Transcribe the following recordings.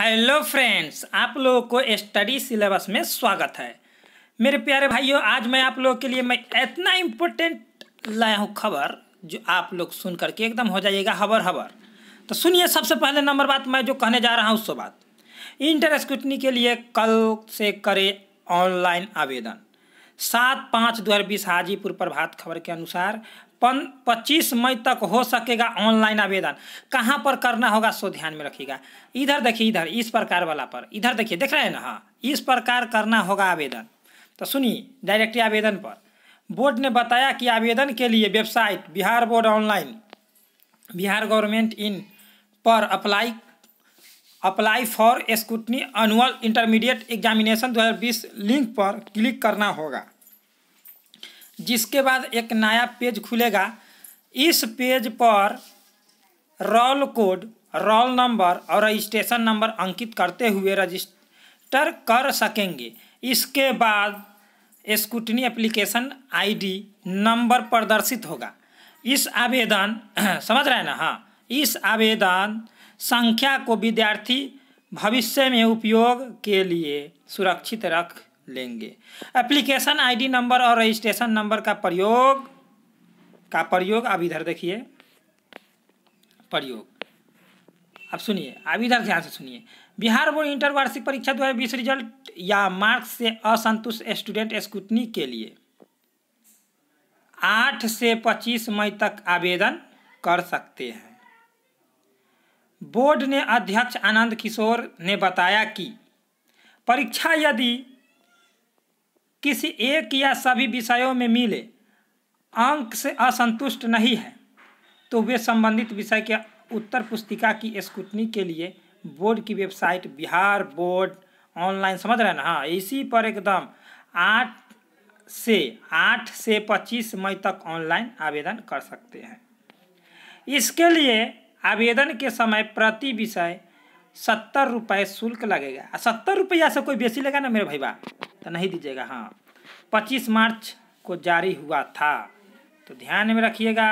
hello friends आप लोगों को स्टडी सिलेबस में स्वागत है मेरे प्यारे भाइयों आज मैं आप लोगों के लिए मैं इतना इम्पोर्टेंट लाया हूँ खबर जो आप लोग सुन करके एकदम हो जाइएगा हबर हबर तो सुनिए सबसे पहले नंबर बात मैं जो कहने जा रहा हूँ उससे बात इंटर स्क्रूटनी के लिए कल से करे ऑनलाइन आवेदन सात पाँच दो हज़ार बीस हाजीपुर प्रभात खबर के अनुसार पन पच्चीस मई तक हो सकेगा ऑनलाइन आवेदन कहाँ पर करना होगा सो ध्यान में रखिएगा इधर देखिए इधर इस प्रकार वाला पर इधर देखिए देख रहे हैं ना हाँ इस प्रकार करना होगा आवेदन तो सुनिए डायरेक्टली आवेदन पर बोर्ड ने बताया कि आवेदन के लिए website Bihar board online Bihar government in पर apply apply for scrutiny annual intermediate examination 2020 link पर क्लिक करना होगा जिसके बाद एक नया पेज खुलेगा इस पेज पर रोल कोड रोल नंबर और रजिस्ट्रेशन नंबर अंकित करते हुए रजिस्टर कर सकेंगे इसके बाद स्कूटनी एप्लीकेशन आईडी नंबर प्रदर्शित होगा इस आवेदन समझ रहे हैं ना हाँ इस आवेदन संख्या को विद्यार्थी भविष्य में उपयोग के लिए सुरक्षित रख लेंगे एप्लीकेशन आईडी नंबर और रजिस्ट्रेशन नंबर का प्रयोग का प्रयोग अब इधर देखिए प्रयोग अब सुनिए अब इधर ध्यान से सुनिए बिहार बोर्ड इंटर वार्षिक परीक्षा दो बीस रिजल्ट या मार्क्स से असंतुष्ट स्टूडेंट स्कूटनी के लिए आठ से पच्चीस मई तक आवेदन कर सकते हैं बोर्ड ने अध्यक्ष आनंद किशोर ने बताया कि परीक्षा यदि किसी एक या सभी विषयों में मिले अंक से असंतुष्ट नहीं है तो वे संबंधित विषय के उत्तर पुस्तिका की स्कूटनी के लिए बोर्ड की वेबसाइट बिहार बोर्ड ऑनलाइन समझ रहे ना हाँ इसी पर एकदम आठ से आठ से पच्चीस मई तक ऑनलाइन आवेदन कर सकते हैं इसके लिए आवेदन के समय प्रति विषय सत्तर रुपये शुल्क लगेगा सत्तर रुपया से कोई बेसी लगा ना मेरे भाई बा तो नहीं दीजिएगा हाँ पच्चीस मार्च को जारी हुआ था तो ध्यान में रखिएगा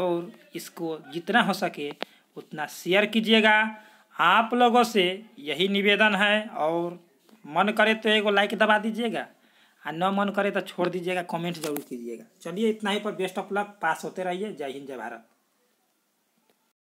और इसको जितना हो सके उतना शेयर कीजिएगा आप लोगों से यही निवेदन है और मन करे तो एगो लाइक दबा दीजिएगा और न मन करे तो छोड़ दीजिएगा कमेंट जरूर कीजिएगा चलिए इतना ही पर बेस्ट ऑफ लक पास होते रहिए जय हिंद जय भारत